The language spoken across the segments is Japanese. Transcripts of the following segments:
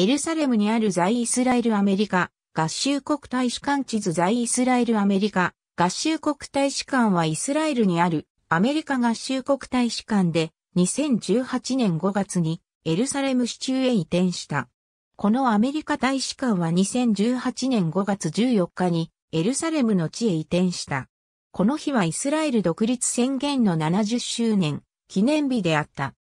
エルサレムにある在イスラエルアメリカ合衆国大使館地図在イスラエルアメリカ合衆国大使館はイスラエルにあるアメリカ合衆国大使館で2018年5月にエルサレム市中へ移転した。このアメリカ大使館は2018年5月14日にエルサレムの地へ移転した。この日はイスラエル独立宣言の70周年記念日であった。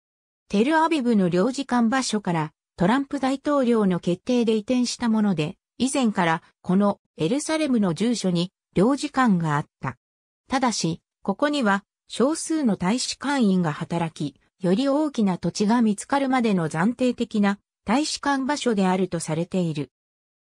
テルアビブの領事館場所からトランプ大統領の決定で移転したもので、以前からこのエルサレムの住所に領事館があった。ただし、ここには少数の大使館員が働き、より大きな土地が見つかるまでの暫定的な大使館場所であるとされている。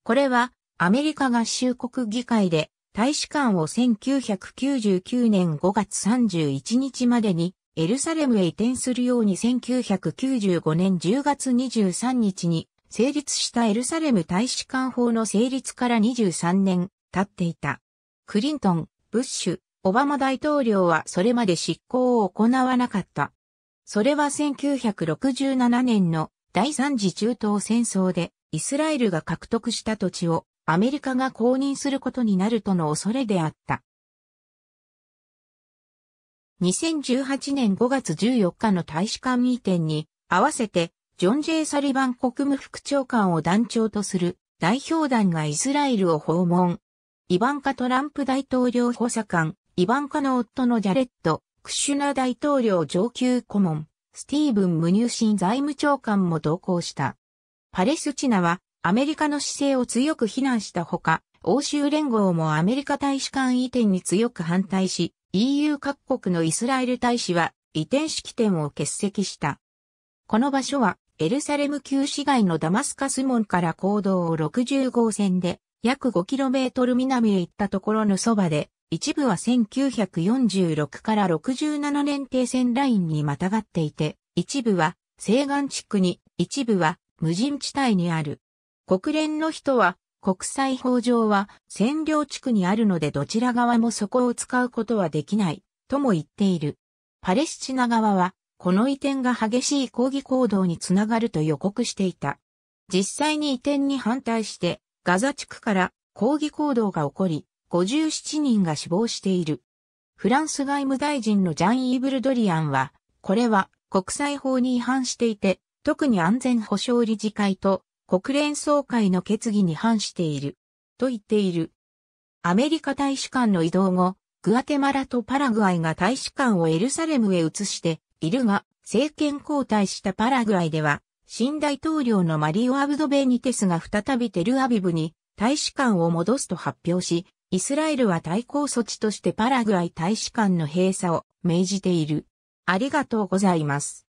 これはアメリカ合衆国議会で大使館を1999年5月31日までにエルサレムへ移転するように1995年10月23日に成立したエルサレム大使館法の成立から23年経っていた。クリントン、ブッシュ、オバマ大統領はそれまで執行を行わなかった。それは1967年の第三次中東戦争でイスラエルが獲得した土地をアメリカが公認することになるとの恐れであった。2018年5月14日の大使館移転に合わせてジョン・ジェイ・サリバン国務副長官を団長とする代表団がイスラエルを訪問。イバンカ・トランプ大統領補佐官、イバンカの夫のジャレット、クシュナ大統領上級顧問、スティーブン・ムニューシン財務長官も同行した。パレスチナはアメリカの姿勢を強く非難したほか、欧州連合もアメリカ大使館移転に強く反対し、EU 各国のイスラエル大使は移転式典を欠席した。この場所はエルサレム旧市街のダマスカス門から行動を60号線で約 5km 南へ行ったところのそばで、一部は1946から67年停戦ラインにまたがっていて、一部は西岸地区に、一部は無人地帯にある。国連の人は国際法上は占領地区にあるのでどちら側もそこを使うことはできないとも言っている。パレスチナ側はこの移転が激しい抗議行動につながると予告していた。実際に移転に反対してガザ地区から抗議行動が起こり57人が死亡している。フランス外務大臣のジャン・イーブルドリアンはこれは国際法に違反していて特に安全保障理事会と国連総会の決議に反している、と言っている。アメリカ大使館の移動後、グアテマラとパラグアイが大使館をエルサレムへ移しているが、政権交代したパラグアイでは、新大統領のマリオ・アブド・ベニテスが再びテルアビブに大使館を戻すと発表し、イスラエルは対抗措置としてパラグアイ大使館の閉鎖を命じている。ありがとうございます。